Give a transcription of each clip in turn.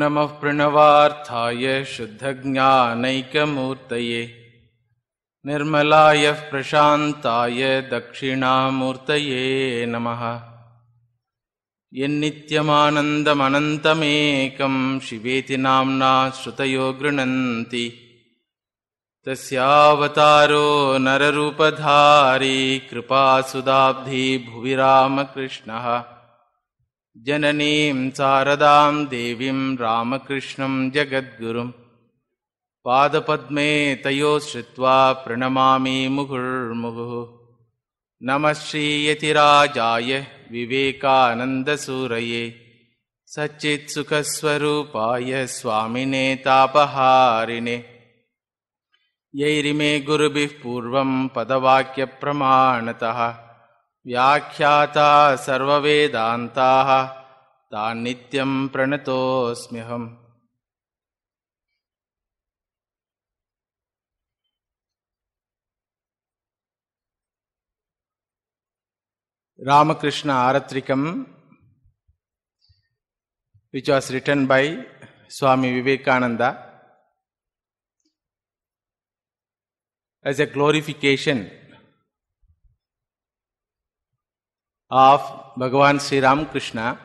नमः प्रणवार्थाय शुद्धज्ञानैकमूर्तये निर्मलाय प्रशान्ताय दक्षिणामूर्तये नमः यन्नित्यमानन्दमनन्तमेकं शिवेति नाम्ना श्रुतयो गृह्णन्ति तस्यावतारो नररूपधारी कृपासुदाब्धि भुवि जननीं शारदां देवीं रामकृष्णं जगद्गुरुं पादपद्मे तयो श्रुत्वा प्रणमामि मुहुर्मुहुः नमः श्रीयतिराजाय विवेकानन्दसूरये सच्चित्सुखस्वरूपाय तापहारिणे यैरिमे गुरुभिः पूर्वं पदवाक्यप्रमाणतः व्याख्याता सर्ववेदान्ताः तान्नित्यं प्रणतोऽस्म्यहम् Ramakrishna Aratrikam, which was written by Swami Vivekananda, as a glorification of Bhagavan Sri Ram Krishna,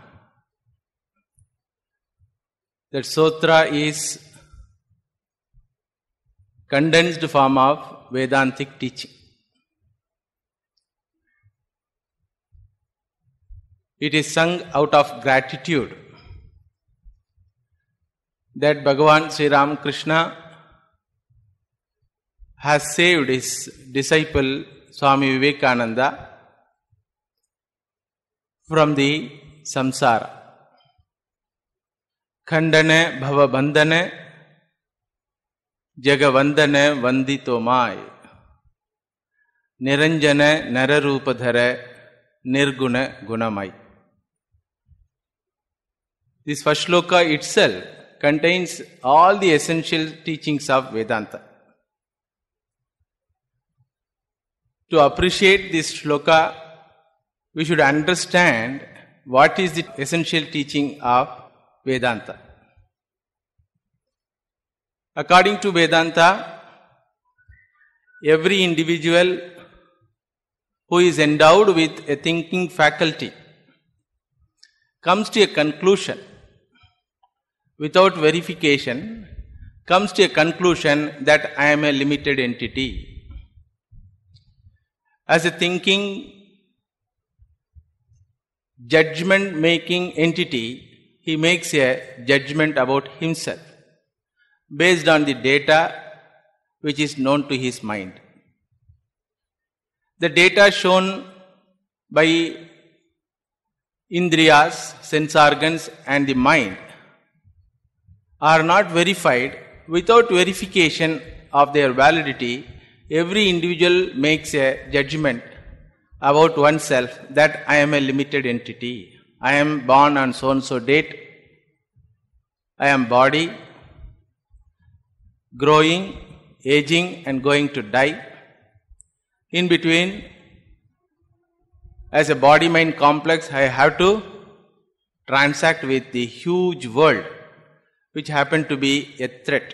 That sutra is condensed form of Vedantic teaching. It is sung out of gratitude that Bhagavan Sri Ram Krishna has saved his disciple Swami Vivekananda from the samsara. Khandane bhavabandhane jagavandhane vanditomai niranjane nararupadhare nirguna gunamai. This first shloka itself contains all the essential teachings of Vedanta. To appreciate this shloka, we should understand what is the essential teaching of Vedanta. According to Vedanta, every individual who is endowed with a thinking faculty comes to a conclusion without verification, comes to a conclusion that I am a limited entity. As a thinking judgment making entity, he makes a judgment about himself based on the data which is known to his mind. The data shown by indriyas, sense organs, and the mind are not verified. Without verification of their validity, every individual makes a judgment about oneself that I am a limited entity. I am born on so and so date. I am body, growing, aging, and going to die. In between, as a body mind complex, I have to transact with the huge world which happened to be a threat.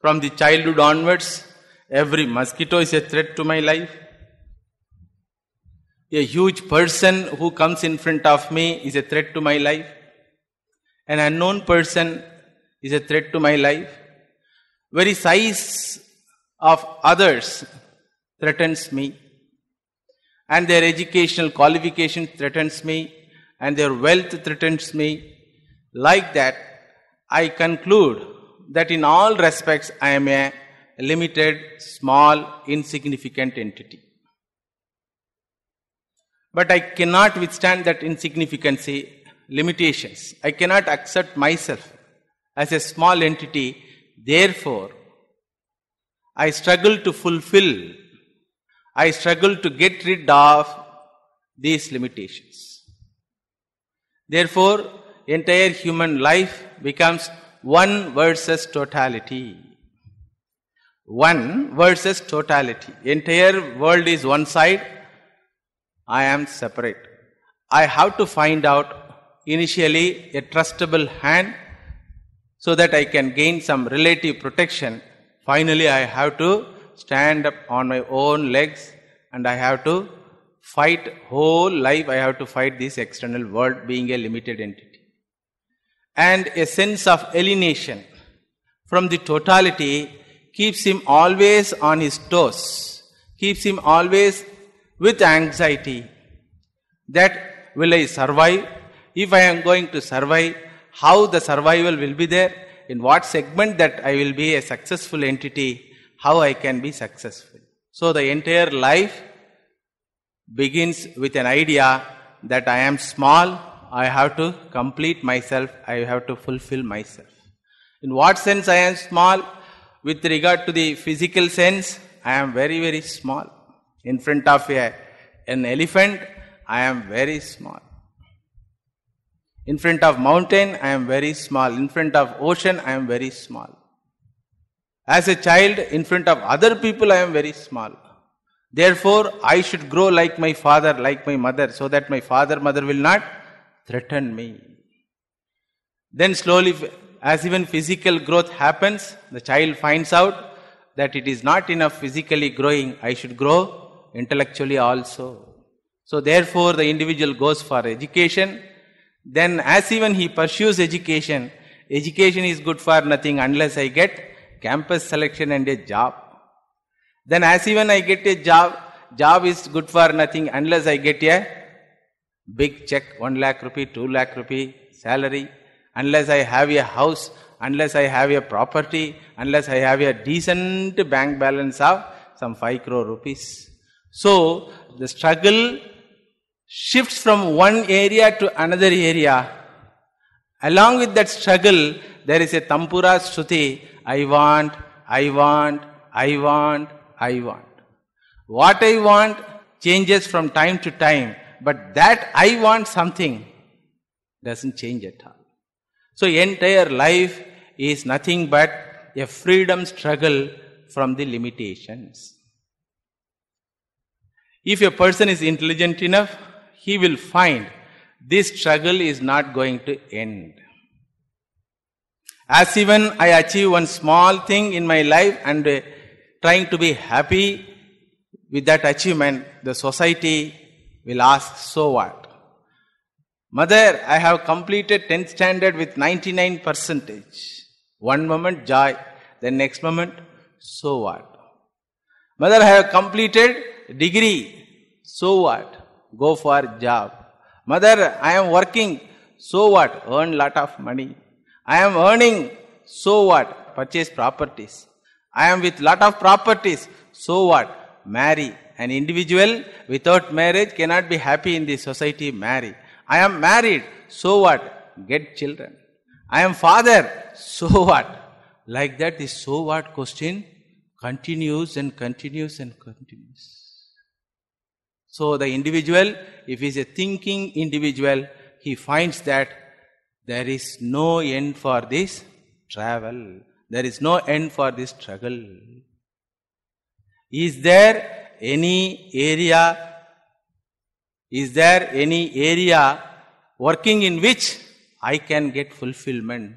From the childhood onwards, every mosquito is a threat to my life a huge person who comes in front of me is a threat to my life. An unknown person is a threat to my life. Very size of others threatens me. And their educational qualification threatens me. And their wealth threatens me. Like that, I conclude that in all respects I am a limited, small, insignificant entity. But I cannot withstand that insignificancy eh, limitations. I cannot accept myself as a small entity. Therefore, I struggle to fulfill, I struggle to get rid of these limitations. Therefore, entire human life becomes one versus totality. One versus totality. Entire world is one side, I am separate. I have to find out initially a trustable hand so that I can gain some relative protection. Finally, I have to stand up on my own legs and I have to fight whole life. I have to fight this external world being a limited entity. And a sense of alienation from the totality keeps him always on his toes, keeps him always with anxiety that will I survive? If I am going to survive, how the survival will be there? In what segment that I will be a successful entity? How I can be successful? So the entire life begins with an idea that I am small, I have to complete myself, I have to fulfill myself. In what sense I am small? With regard to the physical sense, I am very, very small in front of a, an elephant, I am very small. In front of mountain, I am very small. In front of ocean, I am very small. As a child, in front of other people, I am very small. Therefore, I should grow like my father, like my mother, so that my father, mother will not threaten me. Then slowly, as even physical growth happens, the child finds out that it is not enough physically growing, I should grow intellectually also. So therefore the individual goes for education. Then as even he pursues education, education is good for nothing unless I get campus selection and a job. Then as even I get a job, job is good for nothing unless I get a big check, 1 lakh rupee, 2 lakh rupee salary, unless I have a house, unless I have a property, unless I have a decent bank balance of some 5 crore rupees. So the struggle shifts from one area to another area. Along with that struggle, there is a Tampura Shruti I want, I want, I want, I want. What I want changes from time to time, but that I want something doesn't change at all. So, entire life is nothing but a freedom struggle from the limitations. If a person is intelligent enough, he will find this struggle is not going to end. As even I achieve one small thing in my life and uh, trying to be happy with that achievement, the society will ask, so what? Mother, I have completed 10th standard with 99 percentage. One moment joy, the next moment, so what? Mother, I have completed degree, so what? Go for job. Mother, I am working, so what? Earn lot of money. I am earning, so what? Purchase properties. I am with lot of properties, so what? Marry. An individual without marriage cannot be happy in the society, marry. I am married, so what? Get children. I am father, so what? Like that, this so what question continues and continues and continues. So the individual, if he is a thinking individual, he finds that there is no end for this travel. There is no end for this struggle. Is there any area, is there any area working in which I can get fulfillment?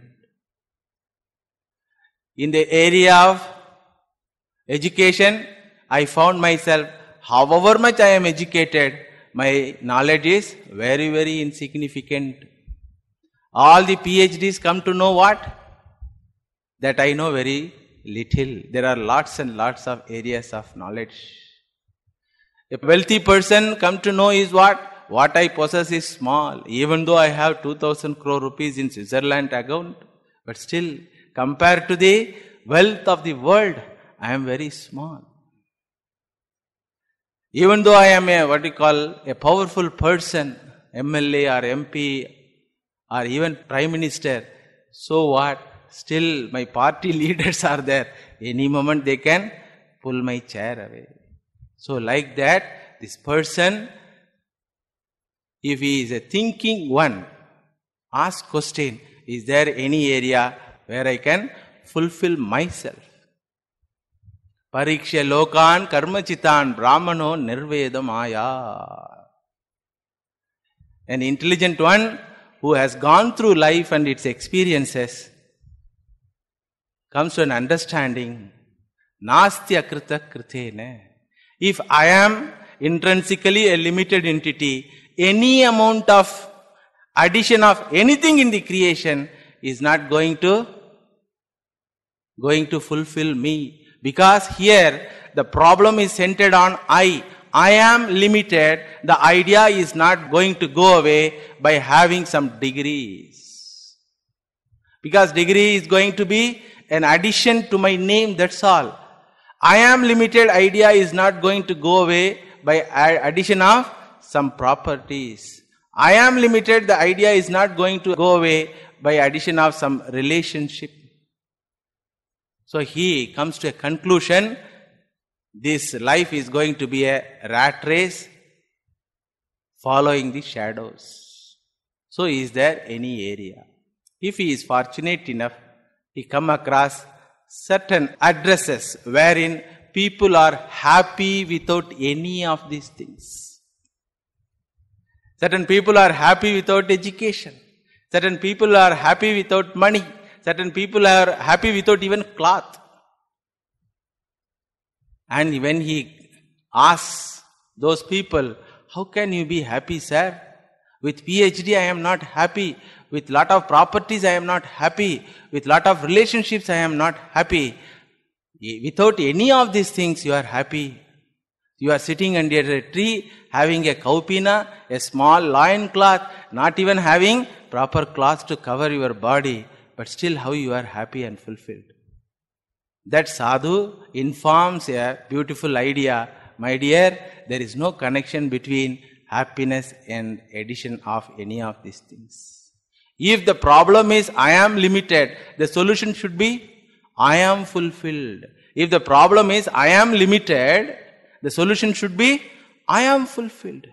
In the area of education, I found myself however much I am educated, my knowledge is very, very insignificant. All the PhDs come to know what? That I know very little. There are lots and lots of areas of knowledge. A wealthy person come to know is what? What I possess is small. Even though I have 2000 crore rupees in Switzerland account, but still, compared to the wealth of the world, I am very small. Even though I am a, what you call, a powerful person, MLA or MP or even Prime Minister, so what? Still, my party leaders are there. Any moment they can pull my chair away. So, like that, this person, if he is a thinking one, ask question, is there any area where I can fulfill myself? ಪರೀಕ್ಷೆ Lokan ಕರ್ಮಚಿತಾನ್ ಬ್ರಾಹ್ಮಣೋ ನಿರ್ವೇದ Maya an intelligent one who has gone through life and its experiences comes to an understanding nasti akrita kritena if i am intrinsically a limited entity any amount of addition of anything in the creation is not going to going to fulfill me because here the problem is centered on I. I am limited. The idea is not going to go away by having some degrees. Because degree is going to be an addition to my name, that's all. I am limited idea is not going to go away by addition of some properties. I am limited, the idea is not going to go away by addition of some relationship. So he comes to a conclusion this life is going to be a rat race following the shadows. So is there any area? If he is fortunate enough, he come across certain addresses wherein people are happy without any of these things. Certain people are happy without education. Certain people are happy without money certain people are happy without even cloth. And when he asks those people, how can you be happy, sir? With PhD, I am not happy. With lot of properties, I am not happy. With lot of relationships, I am not happy. Without any of these things, you are happy. You are sitting under a tree, having a kaupina, a small loin cloth, not even having proper cloth to cover your body but still how you are happy and fulfilled. That sadhu informs a beautiful idea. My dear, there is no connection between happiness and addition of any of these things. If the problem is I am limited, the solution should be I am fulfilled. If the problem is I am limited, the solution should be I am fulfilled.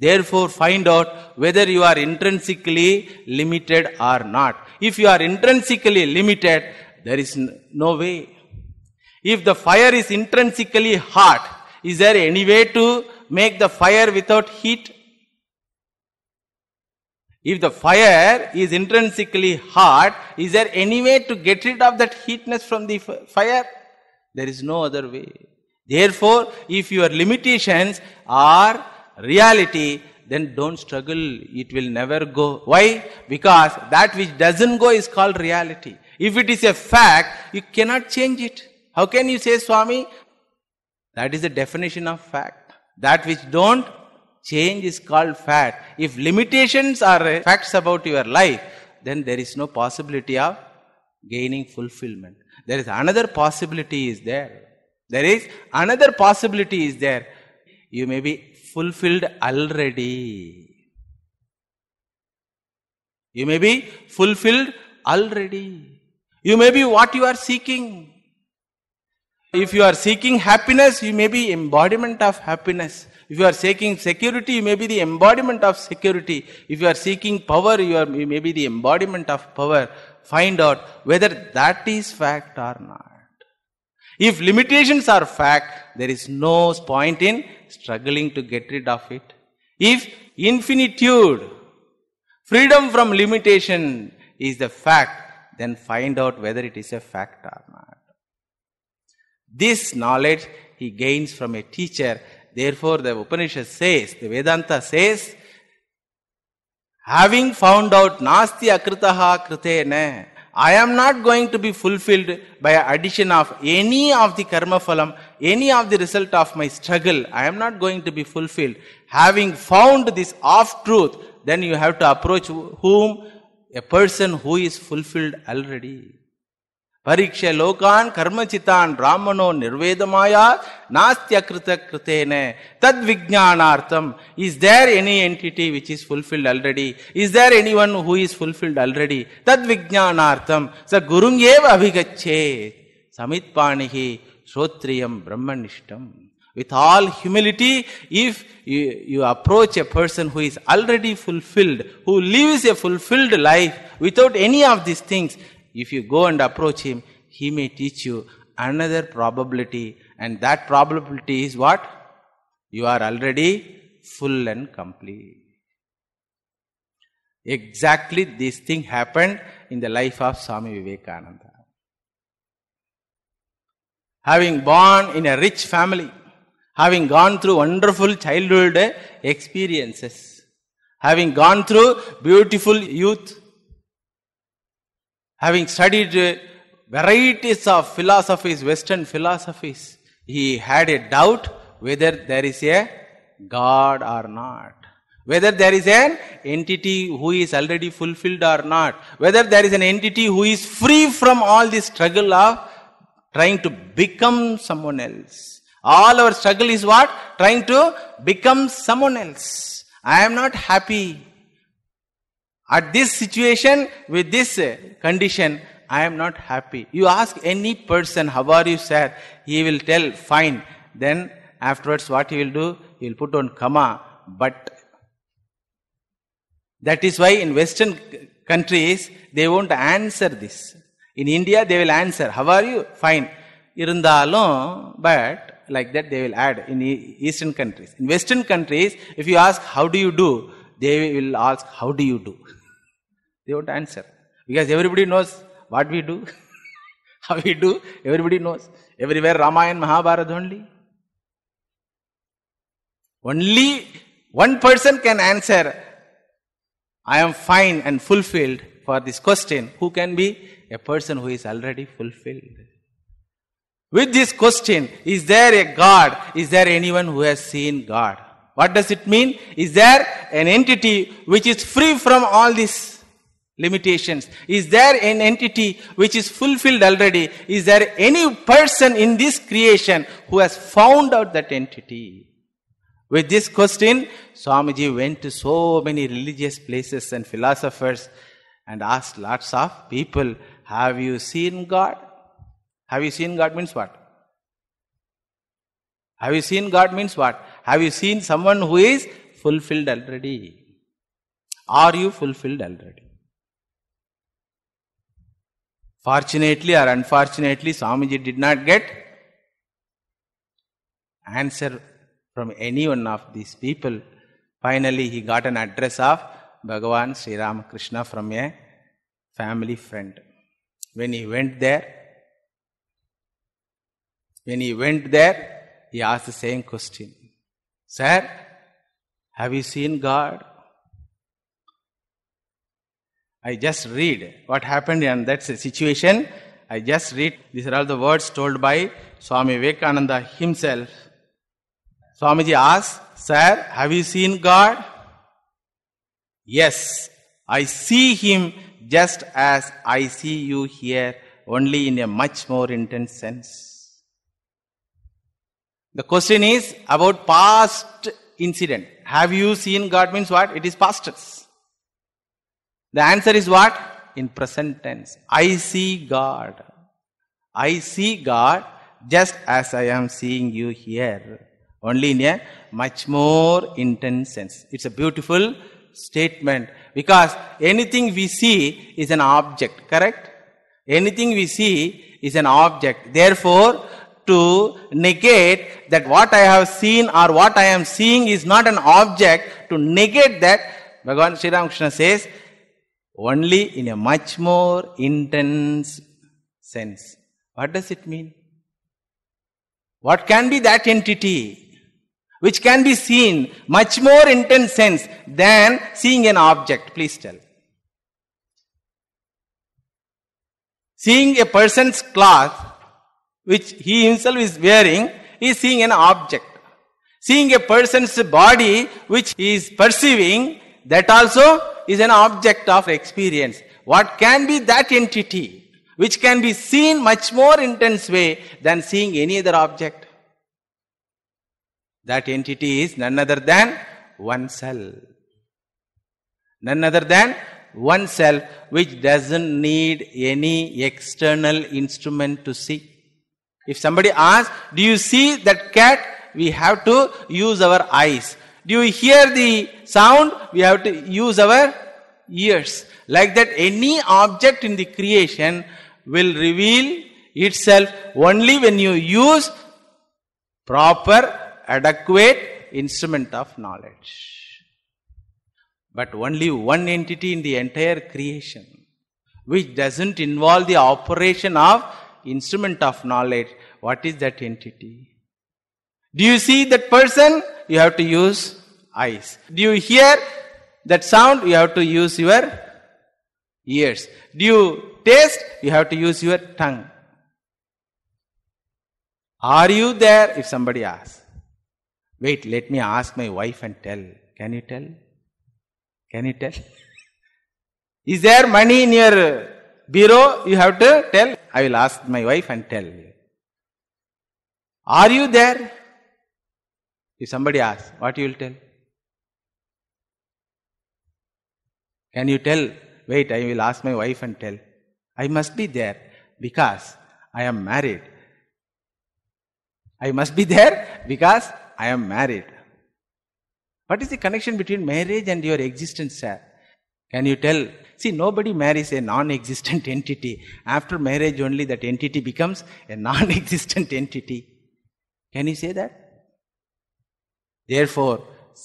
Therefore, find out whether you are intrinsically limited or not. If you are intrinsically limited, there is no way. If the fire is intrinsically hot, is there any way to make the fire without heat? If the fire is intrinsically hot, is there any way to get rid of that heatness from the fire? There is no other way. Therefore, if your limitations are reality, then don't struggle. It will never go. Why? Because that which doesn't go is called reality. If it is a fact, you cannot change it. How can you say, Swami? That is the definition of fact. That which don't change is called fact. If limitations are uh, facts about your life, then there is no possibility of gaining fulfillment. There is another possibility is there. There is another possibility is there you may be fulfilled already. You may be fulfilled already. You may be what you are seeking. If you are seeking happiness, you may be embodiment of happiness. If you are seeking security, you may be the embodiment of security. If you are seeking power, you, are, you may be the embodiment of power. Find out whether that is fact or not. If limitations are fact, there is no point in struggling to get rid of it. If infinitude, freedom from limitation is the fact, then find out whether it is a fact or not. This knowledge he gains from a teacher. Therefore, the Upanishad says, the Vedanta says, having found out Nasti Akritaha Kritena, I am not going to be fulfilled by addition of any of the karma phalam, any of the result of my struggle. I am not going to be fulfilled. Having found this off truth, then you have to approach whom? A person who is fulfilled already. परीक्ष लोकान कर्मचितान ब्राह्मणो निर्वेदमाया नास्त्य कृत कृतेन तद विज्ञानार्थम is there any entity which is fulfilled already is there any one who is fulfilled already तद विज्ञानार्थम स गुरुंगेव अभिगच्छे समित्पाणिहि श्रोत्रियम ब्रह्मनिष्ठम with all humility if you, you approach a person who is already fulfilled who lives a fulfilled life without any of these things If you go and approach him, he may teach you another probability, and that probability is what? You are already full and complete. Exactly this thing happened in the life of Swami Vivekananda. Having born in a rich family, having gone through wonderful childhood experiences, having gone through beautiful youth, having studied varieties of philosophies, Western philosophies, he had a doubt whether there is a God or not. Whether there is an entity who is already fulfilled or not. Whether there is an entity who is free from all the struggle of trying to become someone else. All our struggle is what? Trying to become someone else. I am not happy. At this situation, with this uh, condition, I am not happy. You ask any person, how are you sir, He will tell, fine. Then afterwards, what he will do? He will put on comma, but. That is why in Western countries, they won't answer this. In India, they will answer, how are you? Fine. Irundalon, but like that they will add in Eastern countries. In Western countries, if you ask, how do you do? They will ask, how do you do? They won't answer. Because everybody knows what we do, how we do, everybody knows. Everywhere Ramayana, Mahabharata only. Only one person can answer, I am fine and fulfilled for this question. Who can be? A person who is already fulfilled. With this question, is there a God? Is there anyone who has seen God? What does it mean? Is there an entity which is free from all this? limitations. Is there an entity which is fulfilled already? Is there any person in this creation who has found out that entity? With this question, Swamiji went to so many religious places and philosophers and asked lots of people, Have you seen God? Have you seen God means what? Have you seen God means what? Have you seen someone who is fulfilled already? Are you fulfilled already? Fortunately or unfortunately, Swamiji did not get answer from any one of these people. Finally, he got an address of Bhagavan Sri Ramakrishna from a family friend. When he went there, when he went there, he asked the same question Sir, have you seen God? I just read what happened and that's the situation. I just read. These are all the words told by Swami Vivekananda himself. Swamiji asks, Sir, have you seen God? Yes, I see Him just as I see you here, only in a much more intense sense. The question is about past incident. Have you seen God means what? It is past tense. The answer is what? In present tense. I see God. I see God just as I am seeing you here. Only in a much more intense sense. It's a beautiful statement because anything we see is an object, correct? Anything we see is an object. Therefore, to negate that what I have seen or what I am seeing is not an object, to negate that, Bhagavan Sri Ramakrishna says, only in a much more intense sense. What does it mean? What can be that entity which can be seen much more intense sense than seeing an object? Please tell. Seeing a person's cloth which he himself is wearing is seeing an object. Seeing a person's body which he is perceiving, that also is an object of experience. What can be that entity which can be seen much more intense way than seeing any other object? That entity is none other than oneself. None other than oneself which doesn't need any external instrument to see. If somebody asks, do you see that cat? We have to use our eyes. Do you hear the sound? We have to use our ears. Like that, any object in the creation will reveal itself only when you use proper, adequate instrument of knowledge. But only one entity in the entire creation, which doesn't involve the operation of instrument of knowledge. What is that entity? Do you see that person? you have to use eyes. Do you hear that sound? You have to use your ears. Do you taste? You have to use your tongue. Are you there? If somebody asks, wait, let me ask my wife and tell. Can you tell? Can you tell? Is there money in your bureau? You have to tell. I will ask my wife and tell. Are you there? If somebody asks, what you will tell? Can you tell? Wait, I will ask my wife and tell. I must be there because I am married. I must be there because I am married. What is the connection between marriage and your existence, sir? Can you tell? See, nobody marries a non existent entity. After marriage, only that entity becomes a non existent entity. Can you say that? Therefore,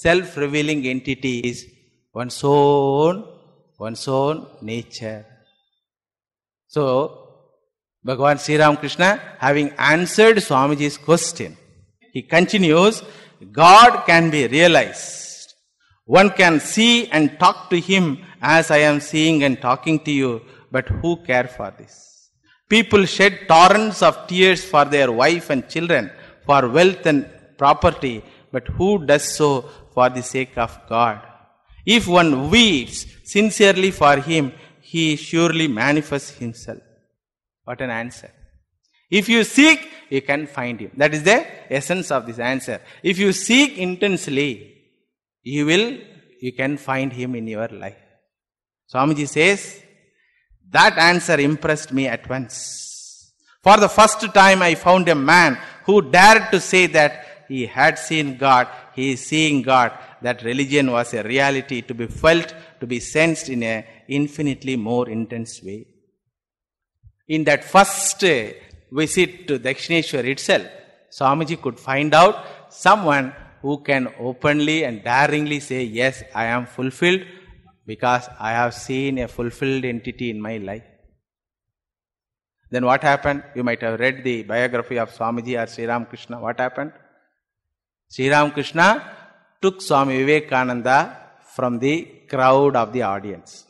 self-revealing entity is one's own, one's own nature. So, Bhagavan Sri Ram Krishna, having answered Swamiji's question, he continues, God can be realized. One can see and talk to him as I am seeing and talking to you, but who care for this? People shed torrents of tears for their wife and children, for wealth and property, but who does so for the sake of God? If one weeps sincerely for Him, He surely manifests Himself. What an answer. If you seek, you can find Him. That is the essence of this answer. If you seek intensely, you will, you can find Him in your life. Swamiji says, that answer impressed me at once. For the first time, I found a man who dared to say that he had seen God, he is seeing God, that religion was a reality to be felt, to be sensed in an infinitely more intense way. In that first uh, visit to Dakshineshwar itself, Swamiji could find out someone who can openly and daringly say, Yes, I am fulfilled because I have seen a fulfilled entity in my life. Then what happened? You might have read the biography of Swamiji or Sri Ramakrishna. What happened? Sri Ramakrishna took Swami Vivekananda from the crowd of the audience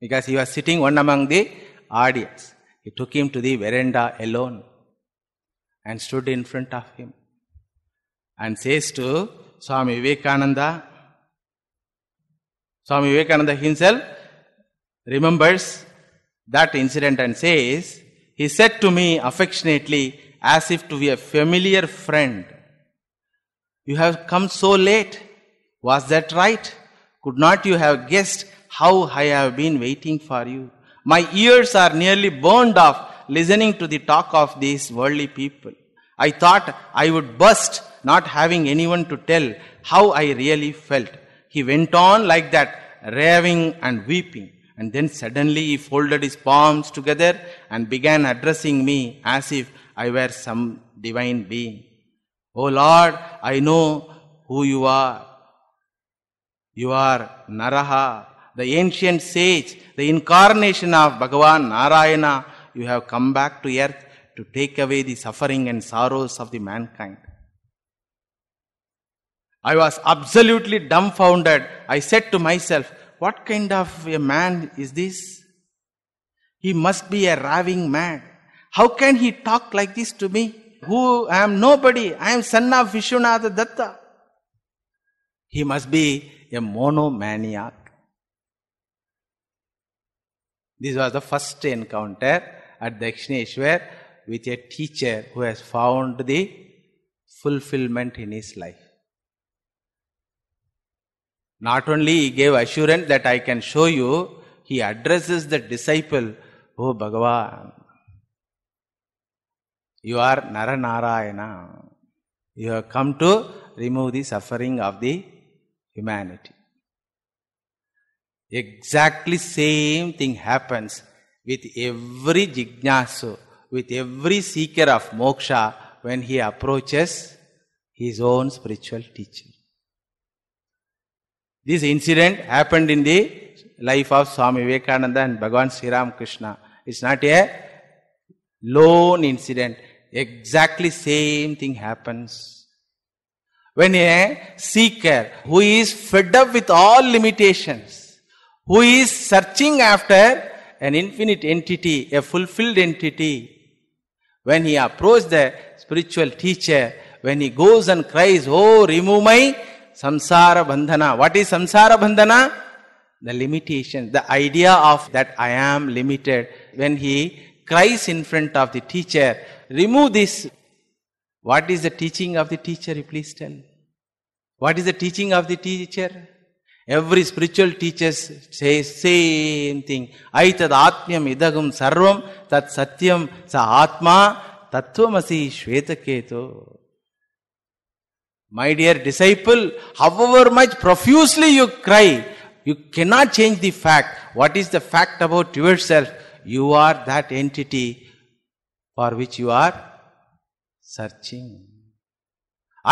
because he was sitting one among the audience. He took him to the veranda alone and stood in front of him and says to Swami Vivekananda, Swami Vivekananda himself remembers that incident and says, He said to me affectionately, as if to be a familiar friend, you have come so late. Was that right? Could not you have guessed how I have been waiting for you? My ears are nearly burned off listening to the talk of these worldly people. I thought I would burst, not having anyone to tell how I really felt. He went on like that, raving and weeping. And then suddenly he folded his palms together and began addressing me as if I were some divine being. Oh Lord, I know who you are. You are Naraha, the ancient sage, the incarnation of Bhagavan Narayana. You have come back to earth to take away the suffering and sorrows of the mankind. I was absolutely dumbfounded. I said to myself, What kind of a man is this? He must be a raving mad. How can he talk like this to me? who I am nobody, I am son of Vishwanatha Datta. He must be a monomaniac. This was the first encounter at Dakshineshwar with a teacher who has found the fulfillment in his life. Not only he gave assurance that I can show you, he addresses the disciple, Oh Bhagavan, you are Naranarayana. You have come to remove the suffering of the humanity. Exactly same thing happens with every jignasu, with every seeker of moksha when he approaches his own spiritual teacher. This incident happened in the life of Swami Vivekananda and Bhagavan Sri Ram Krishna. It's not a lone incident. Exactly same thing happens. When a seeker who is fed up with all limitations, who is searching after an infinite entity, a fulfilled entity, when he approaches the spiritual teacher, when he goes and cries, Oh, remove my samsara bandhana. What is samsara bandhana? The limitation, the idea of that I am limited. When he cries in front of the teacher, remove this. What is the teaching of the teacher, please tell? What is the teaching of the teacher? Every spiritual teacher says same thing. Aitad atmyam idagum sarvam tat satyam sa atma tattvamasi shvetaketo. My dear disciple, however much profusely you cry, you cannot change the fact. What is the fact about yourself? You are that entity for which you are searching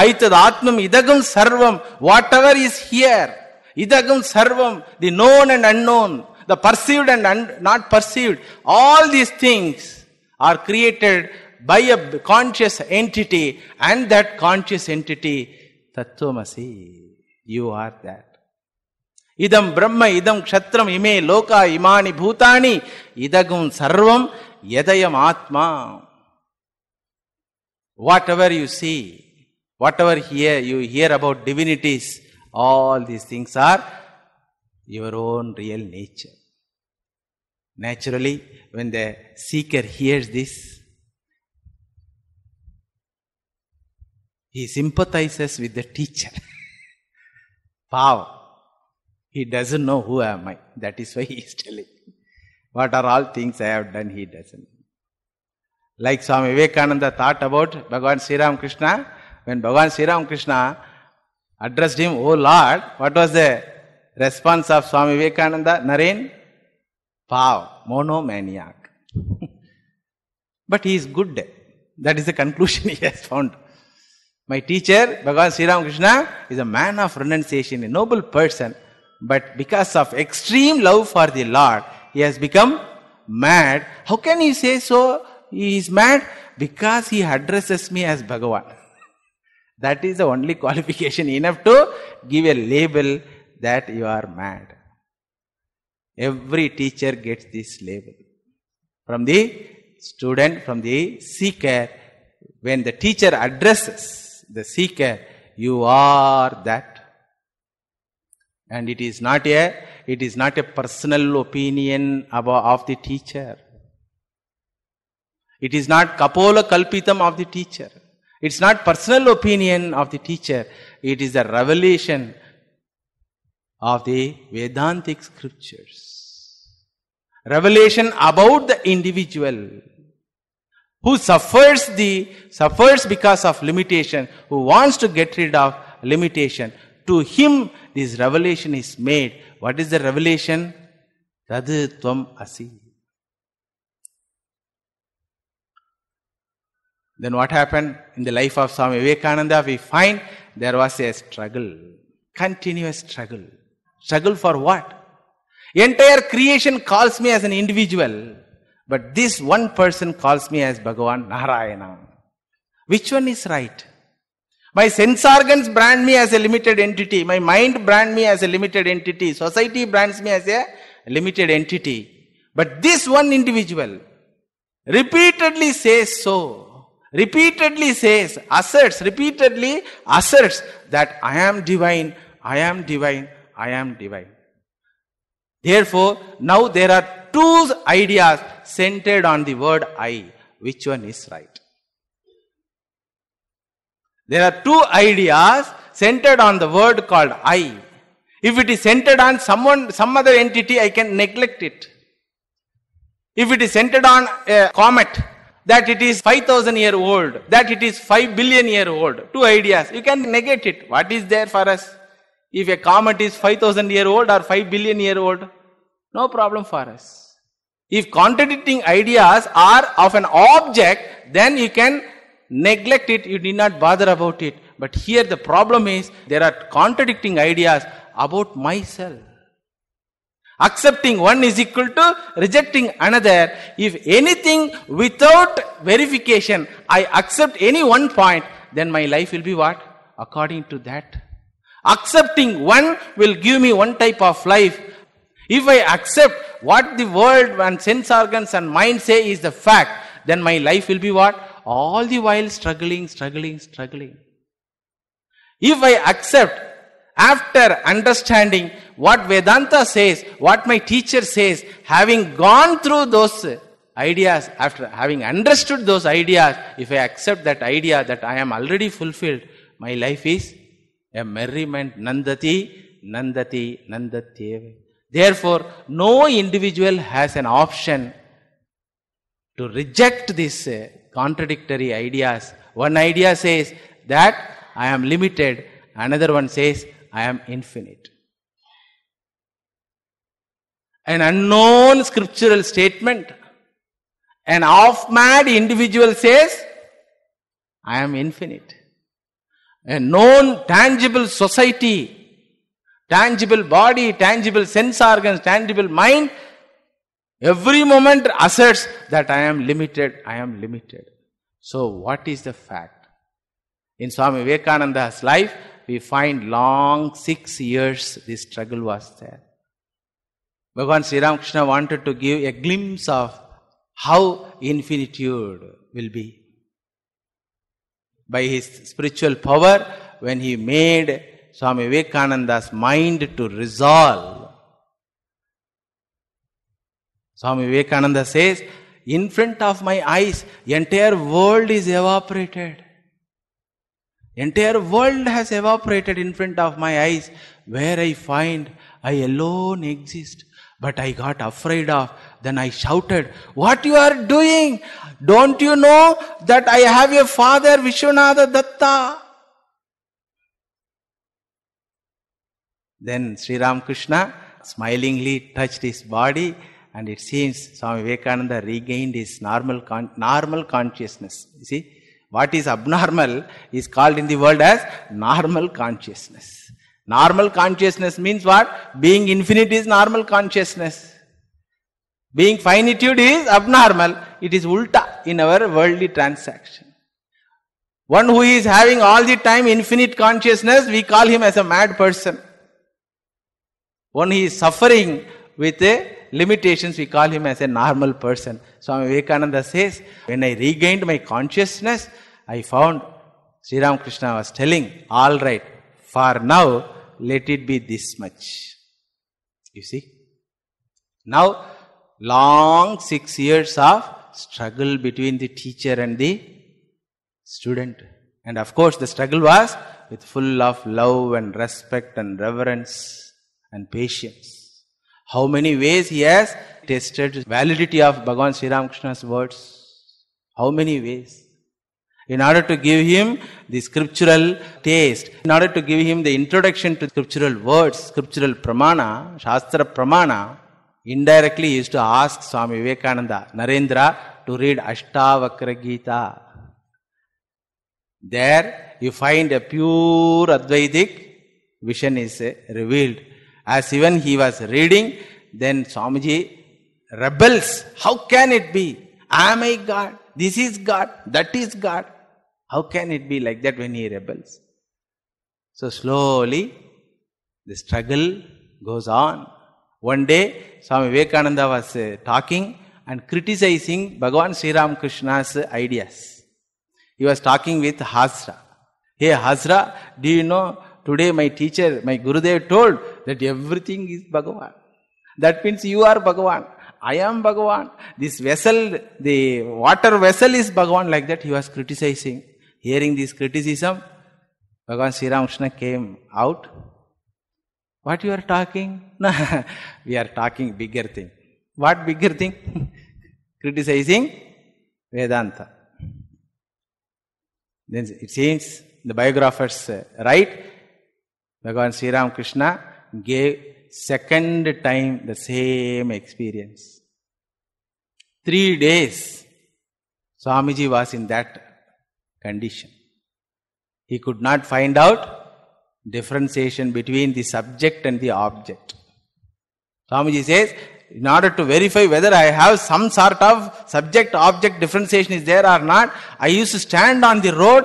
ஐத்தது ஆத்மம் இதகம் சர்வம் whatever is here இதகம் சர்வம் the known and unknown the perceived and un not perceived all these things are created by a conscious entity and that conscious entity தத்துவமசி you are that இதம் பிரம்ம இதம் க்ஷத்ரம் இமே லோகா இமானி பூதானி இதகும் சர்வம் எதயம் ஆத்மா whatever you see whatever hear you hear about divinities all these things are your own real nature naturally when the seeker hears this he sympathizes with the teacher wow he doesn't know who am i that is why he is telling what are all things I have done he doesn't. Like Swami Vivekananda thought about Bhagavan Sri Krishna. when Bhagavan Sri Krishna addressed him, Oh Lord, what was the response of Swami Vivekananda? Naren, pav, monomaniac. but he is good. That is the conclusion he has found. My teacher, Bhagavan Sri Krishna, is a man of renunciation, a noble person. But because of extreme love for the Lord, he has become mad. How can he say so? He is mad because he addresses me as Bhagavan. That is the only qualification enough to give a label that you are mad. Every teacher gets this label from the student, from the seeker. When the teacher addresses the seeker, you are that. And it is not a it is not a personal opinion about, of the teacher. It is not kapola kalpitam of the teacher. It's not personal opinion of the teacher. It is the revelation of the Vedantic scriptures. Revelation about the individual who suffers the suffers because of limitation, who wants to get rid of limitation, to him, this revelation is made. What is the revelation? Tadu Tvam Asi. Then what happened in the life of Swami Vivekananda? We find there was a struggle, continuous struggle. Struggle for what? Entire creation calls me as an individual, but this one person calls me as Bhagavan Narayana. Which one is right? My sense organs brand me as a limited entity. My mind brand me as a limited entity. Society brands me as a limited entity. But this one individual repeatedly says so. Repeatedly says, asserts, repeatedly asserts that I am divine, I am divine, I am divine. Therefore, now there are two ideas centered on the word I. Which one is right? There are two ideas centered on the word called I. If it is centered on someone, some other entity, I can neglect it. If it is centered on a comet, that it is 5000 year old, that it is 5 billion year old, two ideas, you can negate it. What is there for us? If a comet is 5000 year old or 5 billion year old, no problem for us. If contradicting ideas are of an object, then you can neglect it, you need not bother about it. But here the problem is there are contradicting ideas about myself. Accepting one is equal to rejecting another. If anything without verification, I accept any one point, then my life will be what? According to that. Accepting one will give me one type of life. If I accept what the world and sense organs and mind say is the fact, then my life will be what? all the while struggling, struggling, struggling. If I accept after understanding what Vedanta says, what my teacher says, having gone through those ideas, after having understood those ideas, if I accept that idea that I am already fulfilled, my life is a merriment, nandati, nandati, nandatyeva. Therefore, no individual has an option to reject this contradictory ideas. One idea says that I am limited, another one says I am infinite. An unknown scriptural statement, an off mad individual says, I am infinite. A known tangible society, tangible body, tangible sense organs, tangible mind Every moment asserts that I am limited, I am limited. So, what is the fact? In Swami Vivekananda's life, we find long six years this struggle was there. Bhagavan Sri Ramakrishna wanted to give a glimpse of how infinitude will be. By his spiritual power, when he made Swami Vivekananda's mind to resolve Swami Vivekananda says, in front of my eyes, entire world is evaporated. Entire world has evaporated in front of my eyes, where I find I alone exist. But I got afraid of. Then I shouted, What you are doing? Don't you know that I have a father, Vishwanatha Datta? Then Sri Ramakrishna smilingly touched his body and it seems Swami Vivekananda regained his normal, con- normal consciousness. You see, what is abnormal is called in the world as normal consciousness. Normal consciousness means what? Being infinite is normal consciousness. Being finitude is abnormal. It is ulta in our worldly transaction. One who is having all the time infinite consciousness, we call him as a mad person. One who is suffering with a limitations, we call him as a normal person. Swami Vivekananda says, When I regained my consciousness, I found Sri Ramakrishna was telling, All right, for now, let it be this much. You see? Now, long six years of struggle between the teacher and the student. And of course, the struggle was with full of love and respect and reverence and patience. How many ways he has tested validity of Bhagavan Sri Ramakrishna's words? How many ways? In order to give him the scriptural taste, in order to give him the introduction to scriptural words, scriptural pramana, Shastra pramana, indirectly he used to ask Swami Vivekananda, Narendra, to read Ashtavakra Gita. There you find a pure Advaitic vision is revealed. As even he was reading, then Swamiji rebels. How can it be? I am a God. This is God. That is God. How can it be like that when he rebels? So slowly the struggle goes on. One day Swami Vivekananda was uh, talking and criticizing Bhagavan Sri Ram Krishna's ideas. He was talking with Hasra. Hey Hasra, do you know today my teacher, my Gurudev told that everything is Bhagavan. That means you are Bhagavan. I am Bhagavan. This vessel, the water vessel is Bhagavan, like that he was criticizing. Hearing this criticism, Bhagavan Sri Ramakrishna came out. What you are talking? we are talking bigger thing. What bigger thing? criticizing Vedanta. Then it seems the biographers uh, write Bhagavan Sri Ramakrishna gave second time the same experience. Three days, Swamiji was in that condition. He could not find out differentiation between the subject and the object. Swamiji says, in order to verify whether I have some sort of subject object differentiation is there or not, I used to stand on the road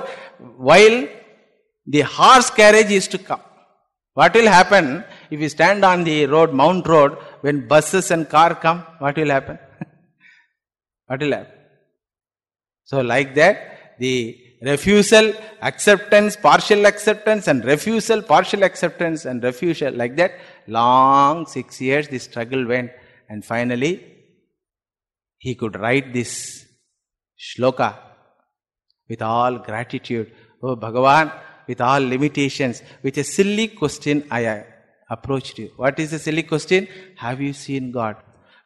while the horse carriage is to come. What will happen? If you stand on the road, Mount Road, when buses and car come, what will happen? what will happen? So like that, the refusal, acceptance, partial acceptance and refusal, partial acceptance and refusal. Like that, long six years the struggle went and finally he could write this shloka with all gratitude. Oh Bhagavan, with all limitations, with a silly question I, approached you. What is a silly question? Have you seen God?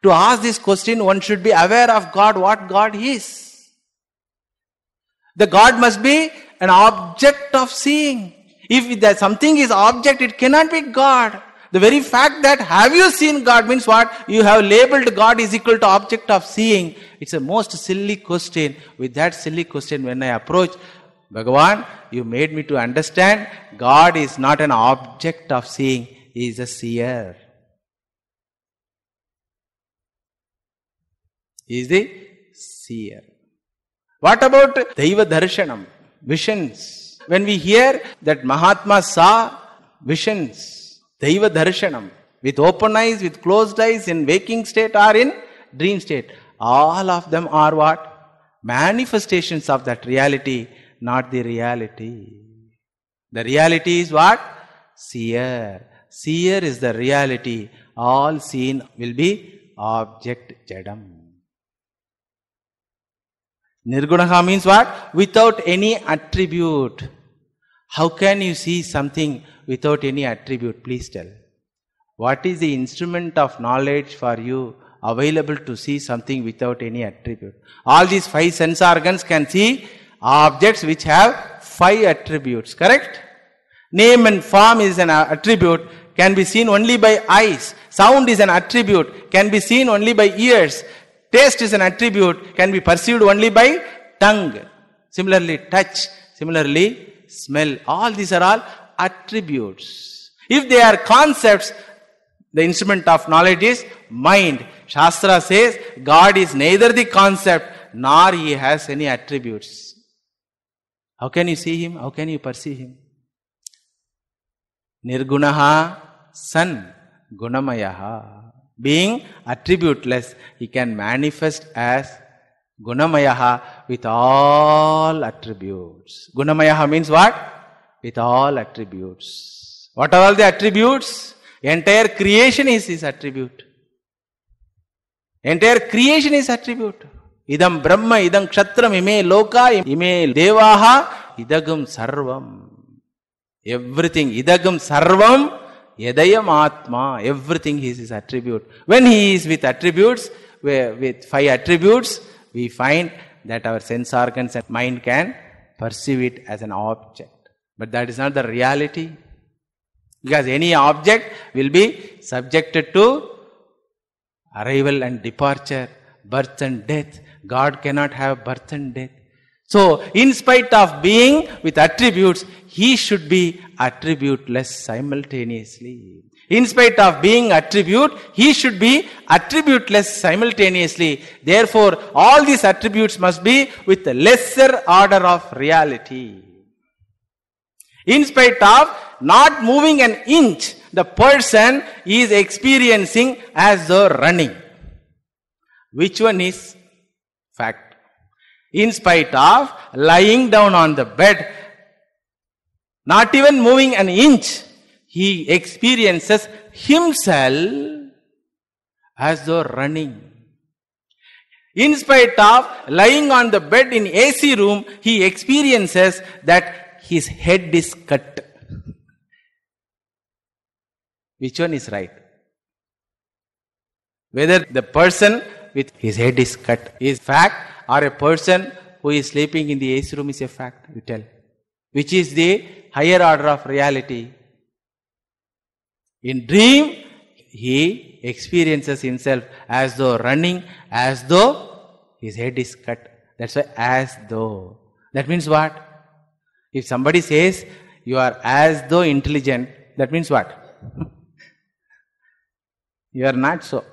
To ask this question, one should be aware of God, what God is. The God must be an object of seeing. If that something is object, it cannot be God. The very fact that have you seen God means what? You have labeled God is equal to object of seeing. It's a most silly question. With that silly question, when I approach Bhagavan, you made me to understand God is not an object of seeing. He is a seer. He is the seer. What about deva Darshanam? Visions. When we hear that Mahatma saw visions, deva Darshanam, with open eyes, with closed eyes, in waking state or in dream state, all of them are what? Manifestations of that reality, not the reality. The reality is what? Seer. Seer is the reality. All seen will be object jadam. Nirgunaha means what? Without any attribute. How can you see something without any attribute? Please tell. What is the instrument of knowledge for you available to see something without any attribute? All these five sense organs can see objects which have five attributes, correct? Name and form is an attribute can be seen only by eyes. Sound is an attribute, can be seen only by ears. Taste is an attribute, can be perceived only by tongue. Similarly, touch, similarly, smell. All these are all attributes. If they are concepts, the instrument of knowledge is mind. Shastra says God is neither the concept nor he has any attributes. How can you see him? How can you perceive him? ha. Son, Gunamayaha. Being attributeless, he can manifest as Gunamayaha with all attributes. Gunamayaha means what? With all attributes. What are all the attributes? Entire creation is his attribute. Entire creation is attribute. Idam Brahma, Idam Kshatram, idam Lokam, idam Devaha, idam Sarvam. Everything, Idam Sarvam Yadayam Atma, everything is his attribute. When he is with attributes, with five attributes, we find that our sense organs and mind can perceive it as an object. But that is not the reality. Because any object will be subjected to arrival and departure, birth and death. God cannot have birth and death. So, in spite of being with attributes, he should be attributeless simultaneously. In spite of being attribute, he should be attributeless simultaneously. Therefore, all these attributes must be with lesser order of reality. In spite of not moving an inch, the person is experiencing as though running. Which one is fact? In spite of lying down on the bed, not even moving an inch, he experiences himself as though running. In spite of lying on the bed in AC room, he experiences that his head is cut. Which one is right? Whether the person with his head is cut is fact or a person who is sleeping in the AC room is a fact, you tell, which is the higher order of reality. In dream, he experiences himself as though running, as though his head is cut. That's why as though. That means what? If somebody says you are as though intelligent, that means what? you are not so.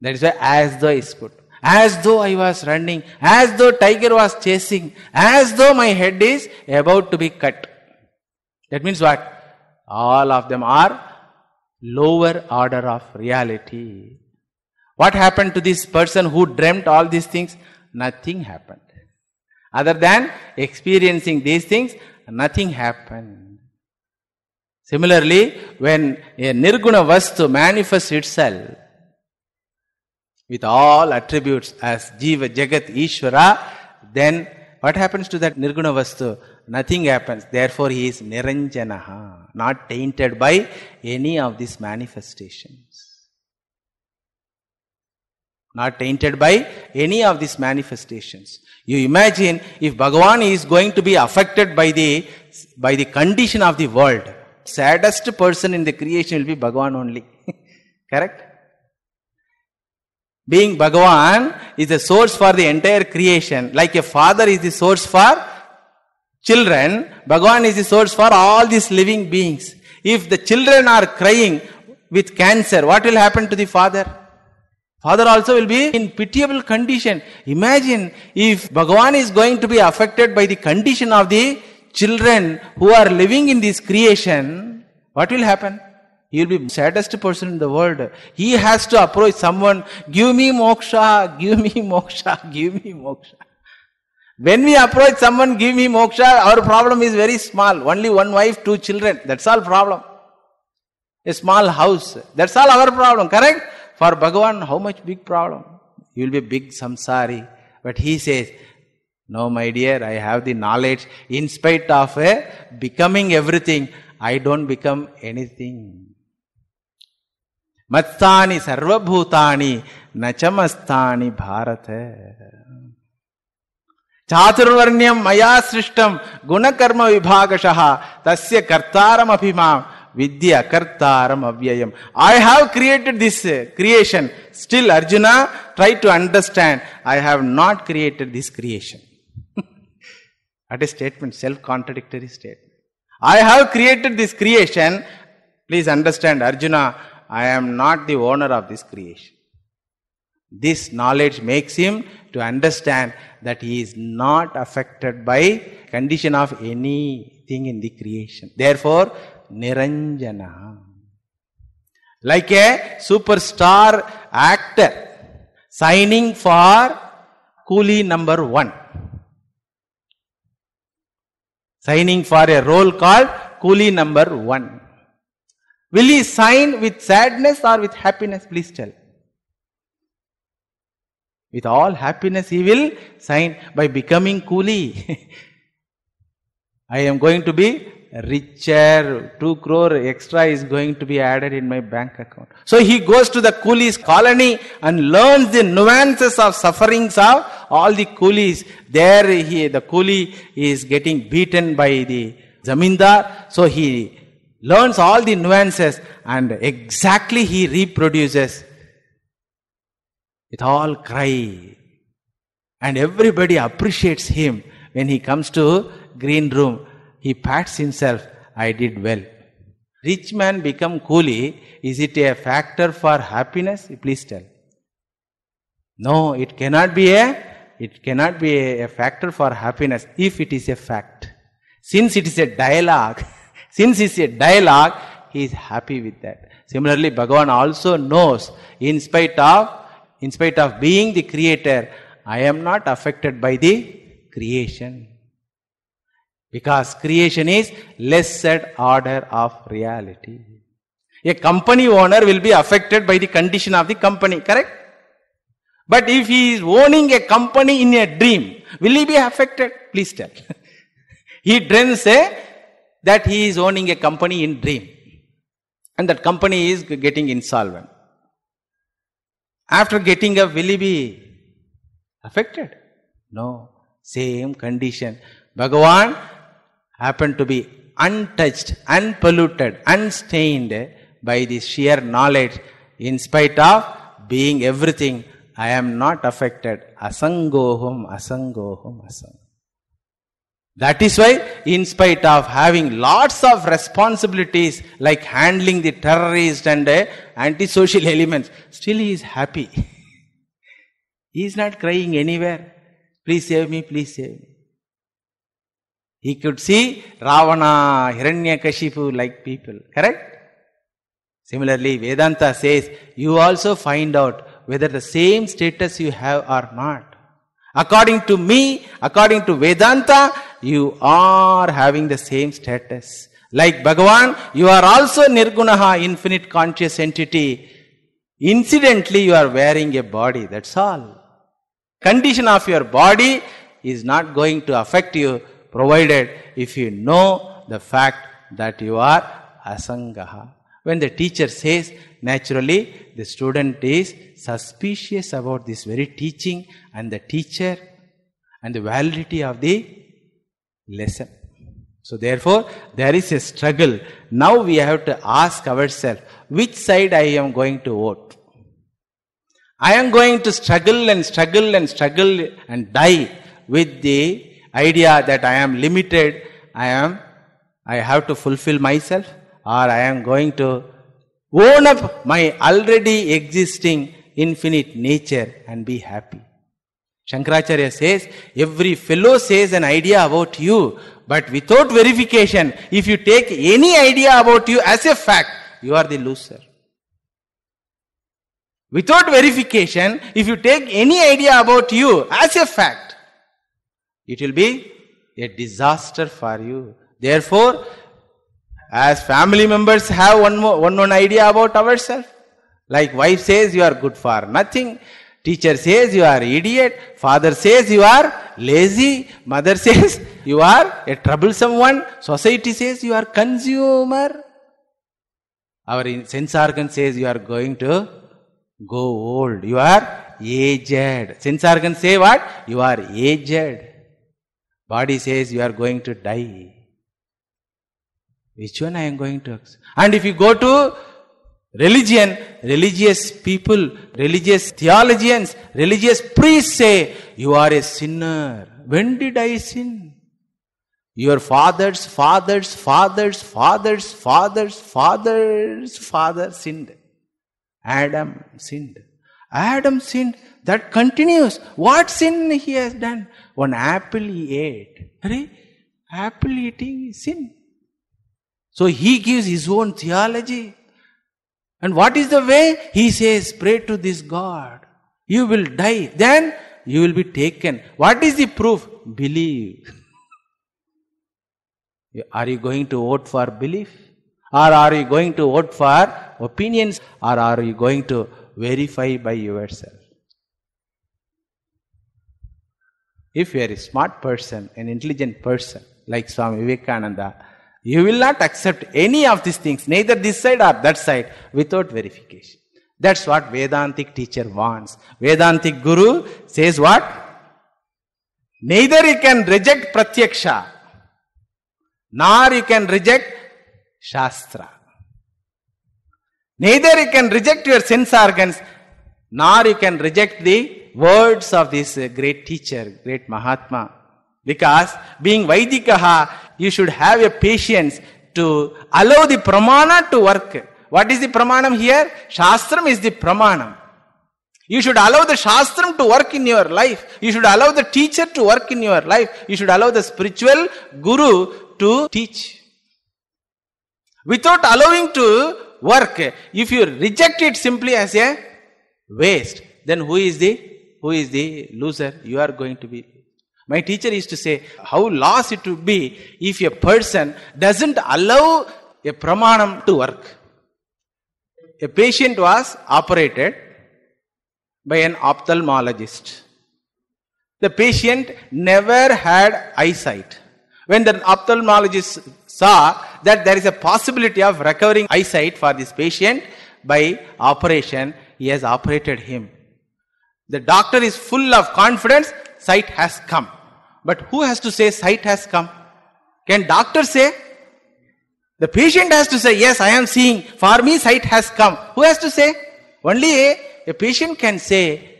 That is why as though is put. As though I was running, as though tiger was chasing, as though my head is about to be cut. That means what? All of them are lower order of reality. What happened to this person who dreamt all these things? Nothing happened. Other than experiencing these things, nothing happened. Similarly, when a Nirguna Vastu manifests itself, with all attributes as Jiva, Jagat, Ishvara, then what happens to that Nirguna Vastu? Nothing happens. Therefore, he is Niranjanaha, not tainted by any of these manifestations. Not tainted by any of these manifestations. You imagine if Bhagavan is going to be affected by the, by the condition of the world, saddest person in the creation will be Bhagavan only. Correct? Being Bhagavan is the source for the entire creation. Like a father is the source for children, Bhagavan is the source for all these living beings. If the children are crying with cancer, what will happen to the father? Father also will be in pitiable condition. Imagine if Bhagavan is going to be affected by the condition of the children who are living in this creation, what will happen? You'll be saddest person in the world. He has to approach someone, give me moksha, give me moksha, give me moksha. When we approach someone, give me moksha, our problem is very small. Only one wife, two children. That's all problem. A small house. That's all our problem, correct? For Bhagavan, how much big problem? You will be big samsari. But he says, no, my dear, I have the knowledge. In spite of uh, becoming everything, I don't become anything. मत्तानि सर्वभूतानि न भारत चातुर्वर्ण्यम मया सृष्टं गुणकर्मविभागशः तस्य कर्तारमपि मां विद्य अकर्तारम अव्ययम I have created this creation still Arjun try to understand I have not created this creation at a statement self contradictory statement i have created this creation please understand arjuna I am not the owner of this creation. This knowledge makes him to understand that he is not affected by condition of anything in the creation. Therefore, Niranjana. Like a superstar actor signing for coolie number one. Signing for a role called coolie number one. Will he sign with sadness or with happiness? Please tell. With all happiness, he will sign by becoming coolie. I am going to be richer, 2 crore extra is going to be added in my bank account. So he goes to the coolies colony and learns the nuances of sufferings of all the coolies. There he, the coolie is getting beaten by the zamindar. So he learns all the nuances and exactly he reproduces with all cry. And everybody appreciates him when he comes to green room. He pats himself, I did well. Rich man become coolie, is it a factor for happiness? Please tell. No, it cannot be a it cannot be a, a factor for happiness if it is a fact. Since it is a dialogue, Since it's a dialogue, he is happy with that. Similarly, Bhagavan also knows, in spite of, in spite of being the creator, I am not affected by the creation. Because creation is lesser order of reality. A company owner will be affected by the condition of the company, correct? But if he is owning a company in a dream, will he be affected? Please tell. he dreams a that he is owning a company in dream and that company is getting insolvent. After getting up, will he be affected? No, same condition. Bhagavan happened to be untouched, unpolluted, unstained by the sheer knowledge. In spite of being everything, I am not affected. Asangohum, asangohum, asangohum. That is why, in spite of having lots of responsibilities like handling the terrorist and uh, antisocial elements, still he is happy. he is not crying anywhere. Please save me, please save me. He could see Ravana, Hiranyakashipu like people, correct? Similarly, Vedanta says, you also find out whether the same status you have or not. According to me, according to Vedanta, you are having the same status. Like Bhagavan, you are also Nirgunaha, infinite conscious entity. Incidentally, you are wearing a body, that's all. Condition of your body is not going to affect you, provided if you know the fact that you are Asangaha. When the teacher says, naturally, the student is suspicious about this very teaching and the teacher and the validity of the lesson. So therefore, there is a struggle. Now we have to ask ourselves, which side I am going to vote? I am going to struggle and struggle and struggle and die with the idea that I am limited, I am, I have to fulfill myself, or I am going to own up my already existing infinite nature and be happy. Shankaracharya says, every fellow says an idea about you, but without verification, if you take any idea about you as a fact, you are the loser. Without verification, if you take any idea about you as a fact, it will be a disaster for you. Therefore, as family members have one more, one, one idea about ourselves, like wife says, you are good for nothing. Teacher says you are idiot. Father says you are lazy. Mother says you are a troublesome one. Society says you are consumer. Our sense organ says you are going to go old. You are aged. Sense organ say what? You are aged. Body says you are going to die. Which one I am going to accept? And if you go to Religion, religious people, religious theologians, religious priests say, You are a sinner. When did I sin? Your fathers, fathers, fathers, fathers, fathers, fathers, father sinned. Adam sinned. Adam sinned. That continues. What sin he has done? One apple he ate. Right? Apple eating is sin. So he gives his own theology. And what is the way? He says, pray to this God. You will die. Then you will be taken. What is the proof? Believe. are you going to vote for belief? Or are you going to vote for opinions? Or are you going to verify by yourself? If you are a smart person, an intelligent person, like Swami Vivekananda, you will not accept any of these things, neither this side or that side, without verification. That's what Vedantic teacher wants. Vedantic guru says what? Neither you can reject Pratyaksha, nor you can reject Shastra. Neither you can reject your sense organs, nor you can reject the words of this great teacher, great Mahatma. Because being Vaidikaha, you should have a patience to allow the pramana to work. What is the pramanam here? Shastram is the pramanam. You should allow the Shastram to work in your life. You should allow the teacher to work in your life. You should allow the spiritual guru to teach. Without allowing to work, if you reject it simply as a waste, then who is the who is the loser? You are going to be my teacher used to say, how loss it would be if a person doesn't allow a pramanam to work. A patient was operated by an ophthalmologist. The patient never had eyesight. When the ophthalmologist saw that there is a possibility of recovering eyesight for this patient by operation, he has operated him. The doctor is full of confidence, sight has come. But who has to say sight has come? Can doctor say? The patient has to say, yes, I am seeing. For me, sight has come. Who has to say? Only a patient can say.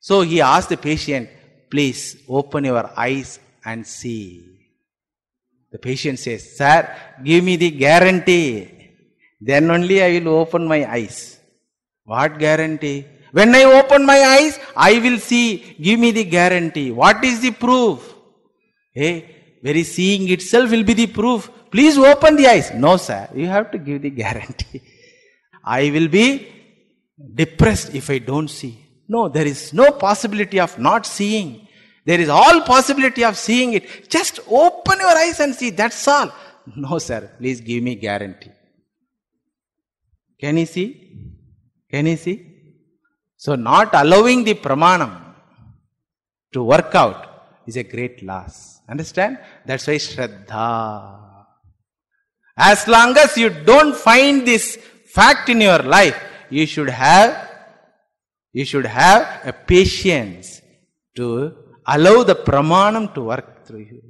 So he asked the patient, please open your eyes and see. The patient says, sir, give me the guarantee. Then only I will open my eyes. What guarantee? When I open my eyes, I will see. Give me the guarantee. What is the proof? Hey, very seeing itself will be the proof. Please open the eyes. No, sir. You have to give the guarantee. I will be depressed if I don't see. No, there is no possibility of not seeing. There is all possibility of seeing it. Just open your eyes and see. That's all. No, sir. Please give me guarantee. Can you see? Can you see? So, not allowing the pramanam to work out is a great loss. Understand? That's why Shraddha. As long as you don't find this fact in your life, you should have you should have a patience to allow the pramanam to work through you.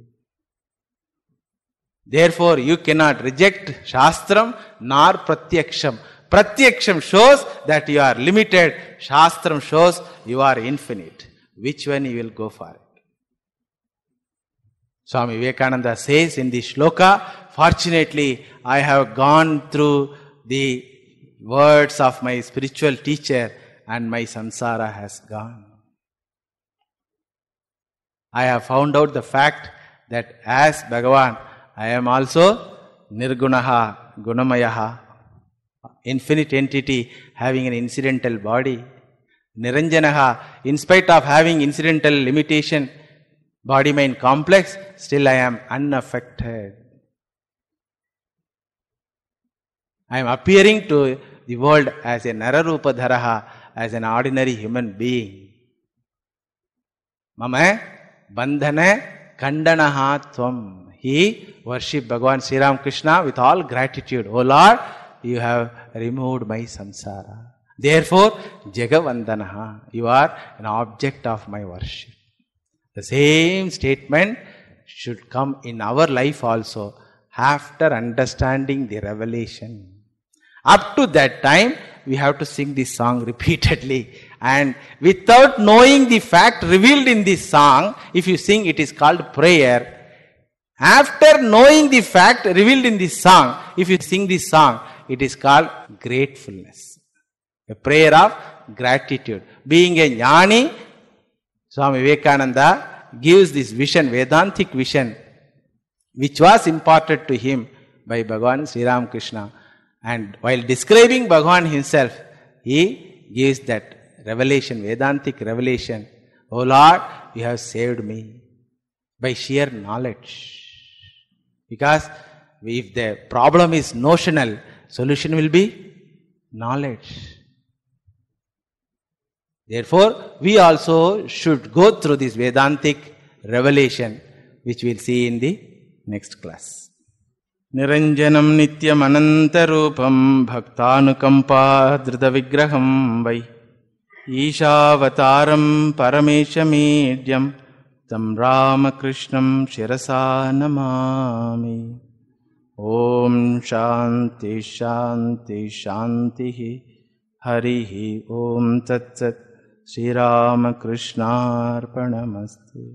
Therefore, you cannot reject Shastram nor Pratyaksham Pratyaksham shows that you are limited. Shastram shows you are infinite. Which one you will go for Swami Vivekananda says in the shloka, fortunately I have gone through the words of my spiritual teacher and my samsara has gone. I have found out the fact that as Bhagavan, I am also Nirgunaha, Gunamayaha, infinite entity having an incidental body. Niranjanaha, in spite of having incidental limitation, body mind complex, still I am unaffected. I am appearing to the world as a Nararupa Dharaha, as an ordinary human being. Mama Bandhana Kandanaha Tvam. He worship Bhagavan Sri Ram Krishna with all gratitude. O Lord, you have removed my samsara. Therefore, Jagavandanaha, you are an object of my worship. The same statement should come in our life also after understanding the revelation. Up to that time, we have to sing this song repeatedly. And without knowing the fact revealed in this song, if you sing, it is called prayer after knowing the fact revealed in this song, if you sing this song, it is called gratefulness. A prayer of gratitude. Being a jnani, Swami Vivekananda gives this vision, Vedantic vision, which was imparted to him by Bhagavan Sri Krishna. And while describing Bhagavan himself, he gives that revelation, Vedantic revelation. Oh Lord, you have saved me by sheer knowledge. Because if the problem is notional solution will be knowledge therefore we also should go through this vedantic revelation which we'll see in the next class నిరంజనం నిత్యమనంతరూపం భక్తానుకంపాధృత విగ్రహం వై ఈశావతారం పరమేశమీడ్యం तं रामकृष्णं शिरसा नमामि ॐ शान्ति शान्ति शान्तिः हरिः ॐ तत्सत् सत् श्रीरामकृष्णार्पणमस्ति